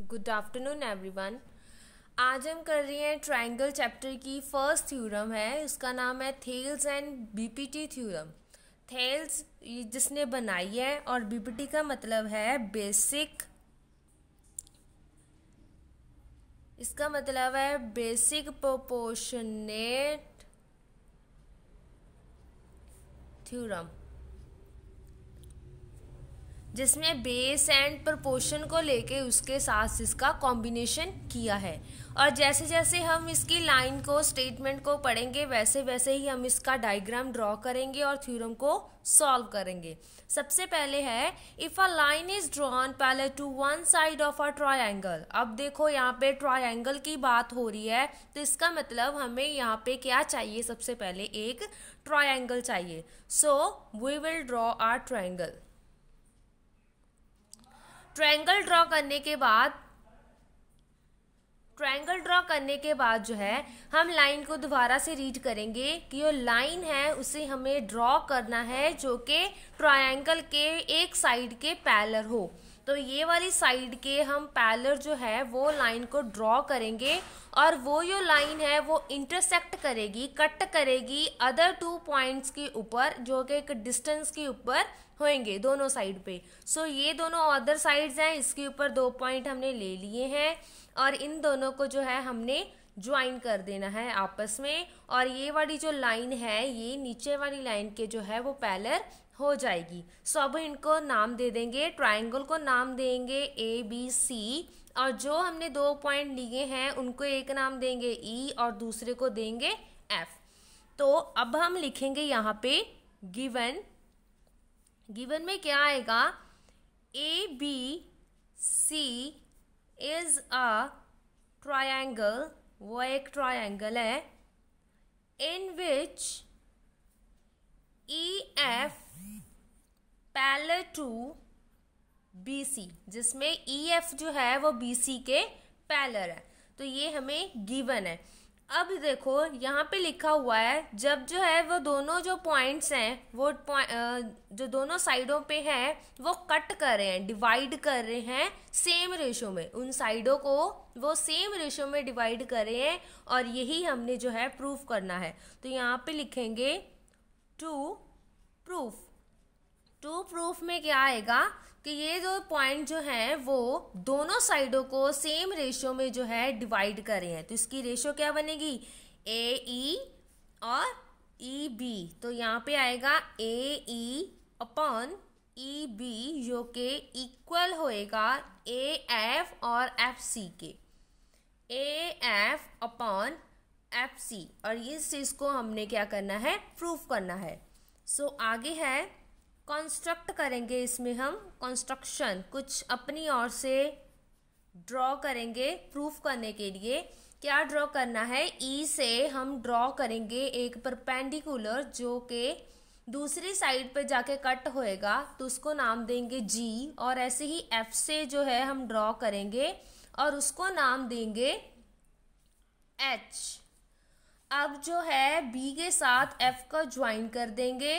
Good afternoon everyone आज हम कर रहे हैं ट्रायंगल चैप्टर की फर्स्ट थ्योरम है उसका नाम है Thales and BPT theorem Thales जिसने बनाई है और बीपीटी का मतलब है बेसिक इसका मतलब है बेसिक प्रोपोर्शनेट थ्योरम जिसमें बेस एंड प्रोपोर्शन को लेके उसके साथ इसका कॉम्बिनेशन किया है और जैसे जैसे हम इसकी लाइन को स्टेटमेंट को पढ़ेंगे वैसे वैसे ही हम इसका डायग्राम ड्रॉ करेंगे और थ्योरम को सॉल्व करेंगे सबसे पहले है if a line is drawn parallel to one side of a triangle अब देखो यहाँ पे ट्रायंगल की बात हो रही है तो इसका मतलब हमें यहाँ पे क्या चाहिए सबसे पहले एक ट्रायंगल चाहिए so we will draw our triangle triangle draw करने के बाद ट्रायंगल ड्रॉ करने के बाद जो है हम लाइन को दोबारा से रीड करेंगे कि जो लाइन है उसे हमें ड्रॉ करना है जो कि ट्रायंगल के एक साइड के पैलर हो तो ये वाली साइड के हम पैलर जो है वो लाइन को ड्रॉ करेंगे और वो जो लाइन है वो इंटरसेक्ट करेगी कट करेगी अदर टू पॉइंट्स के ऊपर जो कि एक डिस्टेंस के ऊपर होंगे दोनों साइड पे सो so, ये दोनों अदर साइड्स हैं इसके ऊपर दो पॉइंट हमने ले लिए हैं और इन दोनों को जो है हमने ज्वाइन कर देना है आपस में और ये वाली जो लाइन है ये नीचे वाली लाइन के जो है वो पैलर हो जाएगी सो so, अब इनको नाम दे देंगे ट्राइंगल को नाम देंगे ए बी सी और जो हमने दो पॉइंट लिए हैं उनको एक नाम देंगे ई e, और दूसरे को देंगे एफ तो अब हम लिखेंगे यहाँ पे गिवन गिवन में क्या आएगा A B C is a triangle वो एक ट्रायंगल है in which E F parallel to B C जिसमें ई e, एफ जो है वो बी सी के पैलर है तो ये हमें गिवन है अब देखो यहाँ पे लिखा हुआ है जब जो है वो दोनों जो पॉइंट्स हैं वो जो दोनों साइडों पे हैं वो कट कर रहे हैं डिवाइड कर रहे हैं सेम रेशो में उन साइडों को वो सेम रेशो में डिवाइड कर रहे हैं और यही हमने जो है प्रूफ करना है तो यहाँ पे लिखेंगे टू प्रूफ टू प्रूफ में क्या आएगा कि ये जो पॉइंट जो है वो दोनों साइडों को सेम रेशियो में जो है डिवाइड करें हैं तो इसकी रेशियो क्या बनेगी ए ई e और ई e, बी तो यहाँ पे आएगा ए ई अपॉन ई बी जो के इक्वल होएगा ए एफ और एफ सी के A F upon F C और इस चीज़ को हमने क्या करना है प्रूफ करना है सो so, आगे है कंस्ट्रक्ट करेंगे इसमें हम कंस्ट्रक्शन कुछ अपनी ओर से ड्रॉ करेंगे प्रूफ करने के लिए क्या ड्रॉ करना है ई e से हम ड्रॉ करेंगे एक परपेंडिकुलर जो कि दूसरी साइड पे जाके कट होएगा तो उसको नाम देंगे जी और ऐसे ही एफ से जो है हम ड्रॉ करेंगे और उसको नाम देंगे एच अब जो है बी के साथ एफ का ज्वाइन कर देंगे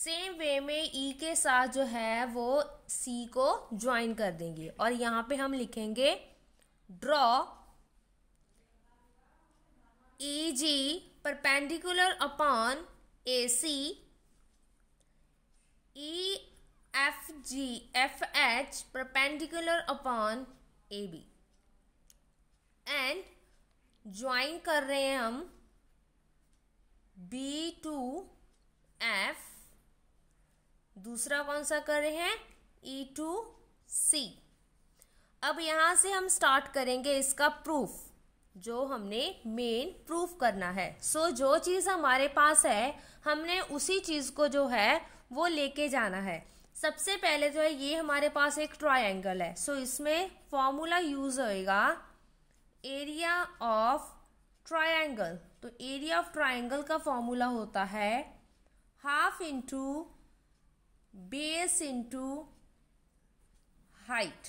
सेम वे में ई e के साथ जो है वो सी को ज्वाइन कर देंगे और यहाँ पे हम लिखेंगे draw E G perpendicular upon A C E F G F H perpendicular upon A B and join कर रहे हैं हम बी टू एफ दूसरा कौन सा कर रहे हैं ई टू सी अब यहाँ से हम स्टार्ट करेंगे इसका प्रूफ जो हमने मेन प्रूफ करना है सो so, जो चीज़ हमारे पास है हमने उसी चीज़ को जो है वो लेके जाना है सबसे पहले जो है ये हमारे पास एक ट्रायंगल है सो so, इसमें फॉर्मूला यूज़ होएगा एरिया ऑफ ट्रायंगल तो एरिया ऑफ ट्रायंगल का फॉर्मूला होता है half into base into height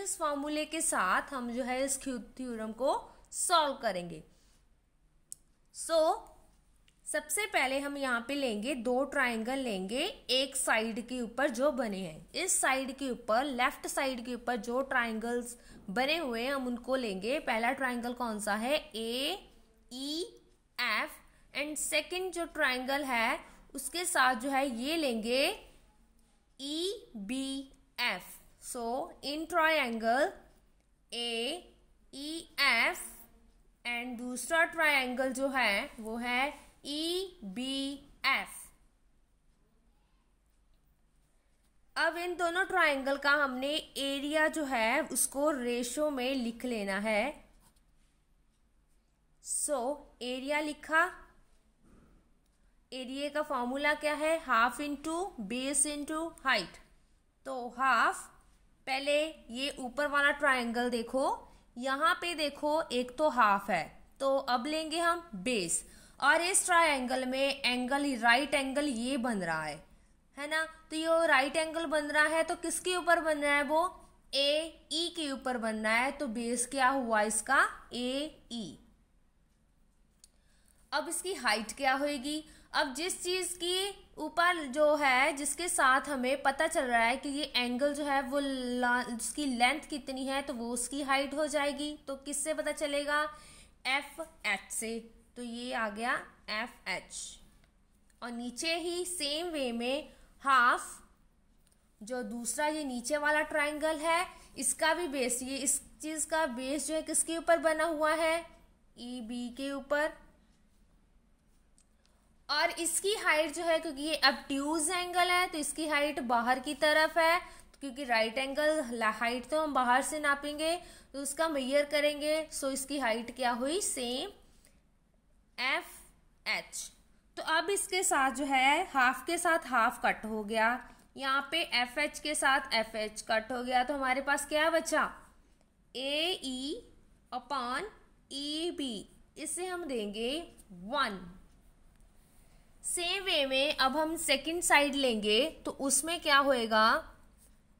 इस फॉर्मूले के साथ हम जो है इस थ्योरम को सॉल्व करेंगे सो so, सबसे पहले हम यहाँ पे लेंगे दो ट्राइंगल लेंगे एक साइड के ऊपर जो बने हैं इस साइड के ऊपर लेफ्ट साइड के ऊपर जो ट्राइंगल्स बने हुए हैं हम उनको लेंगे पहला ट्राइंगल कौन सा है A E F and second जो ट्राइंगल है उसके साथ जो है ये लेंगे EBF. So in triangle F and e दूसरा ट्रायंगल जो है वो है ई बी एफ अब इन दोनों ट्राइंगल का हमने एरिया जो है उसको रेशो में लिख लेना है सो so, एरिया लिखा एरिए का फॉर्मूला क्या है half into base into height तो हाफ पहले ये ऊपर वाला ट्राइंगल देखो यहाँ पे देखो एक तो हाफ है तो अब लेंगे हम बेस और इस ट्राइंगल में एंगल राइट एंगल ये बन रहा है है ना तो ये राइट एंगल बन रहा है तो किसके ऊपर बन रहा है वो ए ई e के ऊपर बन रहा है तो बेस क्या हुआ इसका ए ई e. अब इसकी हाइट क्या होगी अब जिस चीज़ की ऊपर जो है जिसके साथ हमें पता चल रहा है कि ये एंगल जो है वो उसकी लेंथ कितनी है तो वो उसकी हाइट हो जाएगी तो किससे पता चलेगा एफ एच से तो ये आ गया एफ एच और नीचे ही सेम वे में हाफ जो दूसरा ये नीचे वाला ट्राइंगल है इसका भी बेस ये इस चीज़ का बेस जो है किसके ऊपर बना हुआ है ई e बी के ऊपर और इसकी हाइट जो है क्योंकि ये ट्यूज़ एंगल है तो इसकी हाइट बाहर की तरफ है क्योंकि राइट एंगल हाइट तो हम बाहर से नापेंगे तो उसका मेयर करेंगे सो इसकी हाइट क्या हुई सेम एफ एच तो अब इसके साथ जो है हाफ के साथ हाफ कट हो गया यहाँ पे एफ एच के साथ एफ एच कट हो गया तो हमारे पास क्या बचा ए ई अपॉन ई बी इसे हम देंगे वन सेम वे में अब हम सेकंड साइड लेंगे तो उसमें क्या होएगा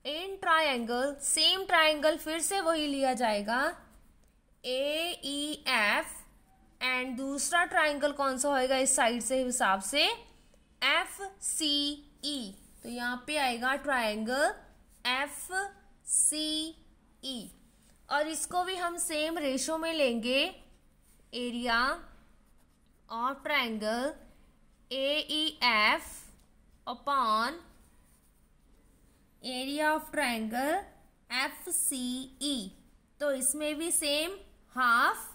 इन ट्रायंगल सेम ट्रायंगल फिर से वही लिया जाएगा ए ई एफ एंड दूसरा ट्रायंगल कौन सा होएगा इस साइड से हिसाब से एफ सी ई तो यहाँ पे आएगा ट्रायंगल एफ सी ई और इसको भी हम सेम रेशो में लेंगे area of triangle AEF upon area of triangle FCE तो इसमें भी सेम हाफ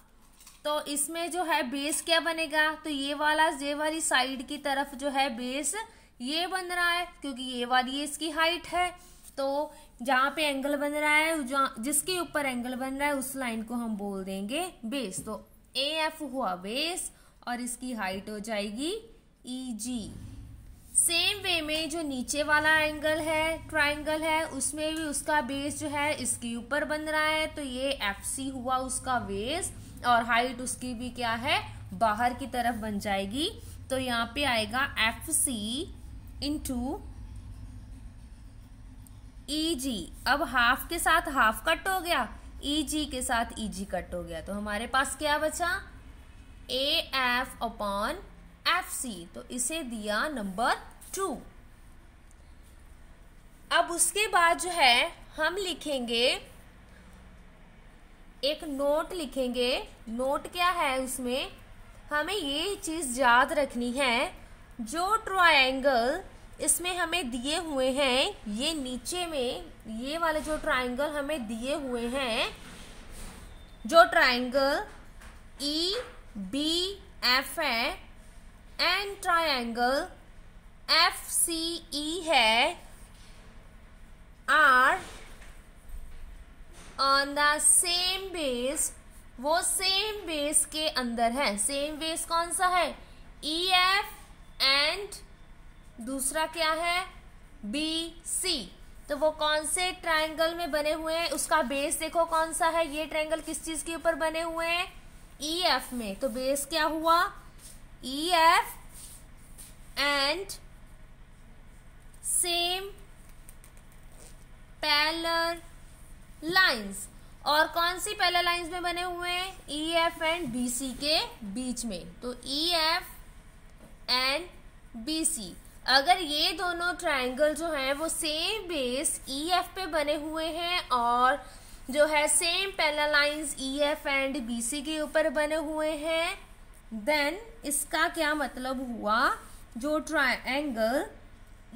तो इसमें जो है बेस क्या बनेगा तो ये वाला ये वाली साइड की तरफ जो है बेस ये बन रहा है क्योंकि ये वाली इसकी हाइट है तो जहाँ पे एंगल बन रहा है जिसके ऊपर एंगल बन रहा है उस लाइन को हम बोल देंगे बेस तो ए एफ हुआ बेस और इसकी हाइट हो जाएगी ई जी सेम वे में जो नीचे वाला एंगल है ट्राइंगल है उसमें भी उसका बेस जो है इसके ऊपर बन रहा है तो ये एफ सी हुआ उसका बेस और हाइट उसकी भी क्या है बाहर की तरफ बन जाएगी तो यहाँ पे आएगा एफ सी इंटू ई जी अब हाफ के साथ हाफ कट हो गया ई e जी के साथ ई जी कट हो गया तो हमारे पास क्या बचा A F upon F C तो इसे दिया नंबर टू अब उसके बाद जो है हम लिखेंगे एक नोट लिखेंगे नोट क्या है उसमें हमें ये चीज़ याद रखनी है जो ट्रायंगल इसमें हमें दिए हुए हैं ये नीचे में ये वाले जो ट्रायंगल हमें दिए हुए हैं जो ट्रायंगल ई बी एफ है and triangle F C E है are on the same base वो सेम बेस के अंदर है सेम बेस कौन सा है ई एफ एंड दूसरा क्या है बी सी तो वो कौन से ट्राइंगल में बने हुए हैं उसका बेस देखो कौन सा है ये ट्राइंगल किस चीज के ऊपर बने हुए हैं ई e, एफ में तो बेस क्या हुआ EF and same parallel lines और कौन सी पहले लाइंस में बने हुए हैं E F and B C के बीच में तो E F and B C अगर ये दोनों ट्राइंगल जो हैं वो सेम बेस ई एफ पे बने हुए हैं और जो है same parallel lines E F and B C के ऊपर बने हुए हैं देन इसका क्या मतलब हुआ जो ट्राइंगल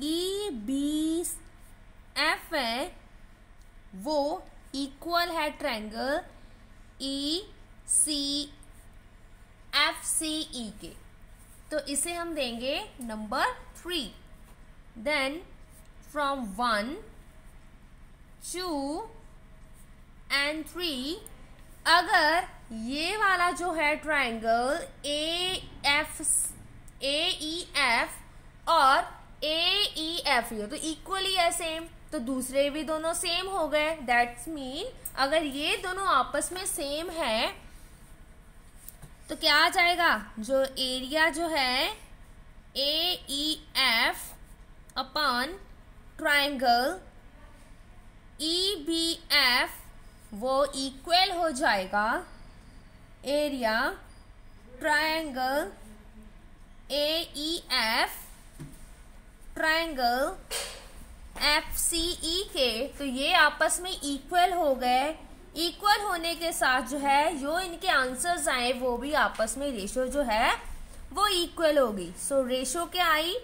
ई बी एफ है वो इक्वल है ट्राइंगल ई सी एफ सी ई के तो इसे हम देंगे number three then from one two and three अगर ये वाला जो है triangle A F A E F और ए ई एफ ये तो इक्वली है सेम तो दूसरे भी दोनों सेम हो गए दैट्स मीन अगर ये दोनों आपस में सेम है तो क्या आ जाएगा जो एरिया जो है A E F upon triangle E B F वो इक्वल हो जाएगा area triangle AEF triangle FCE के तो ये आपस में इक्वल हो गए इक्वल होने के साथ जो है जो इनके आंसर्स आए वो भी आपस में रेशो जो है वो इक्वल होगी सो रेशो क्या आई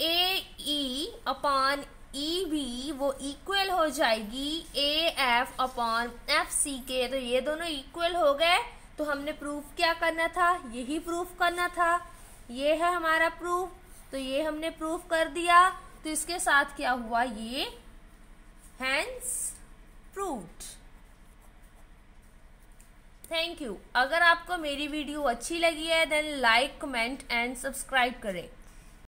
ए ई अपॉन ई e भी वो इक्वल हो जाएगी A F upon F C के तो ये दोनों इक्वल हो गए तो हमने प्रूफ क्या करना था यही प्रूफ करना था ये है हमारा प्रूफ तो ये हमने प्रूफ कर दिया तो इसके साथ क्या हुआ ये हैंस प्रूफ थैंक यू अगर आपको मेरी वीडियो अच्छी लगी है then like comment and subscribe करें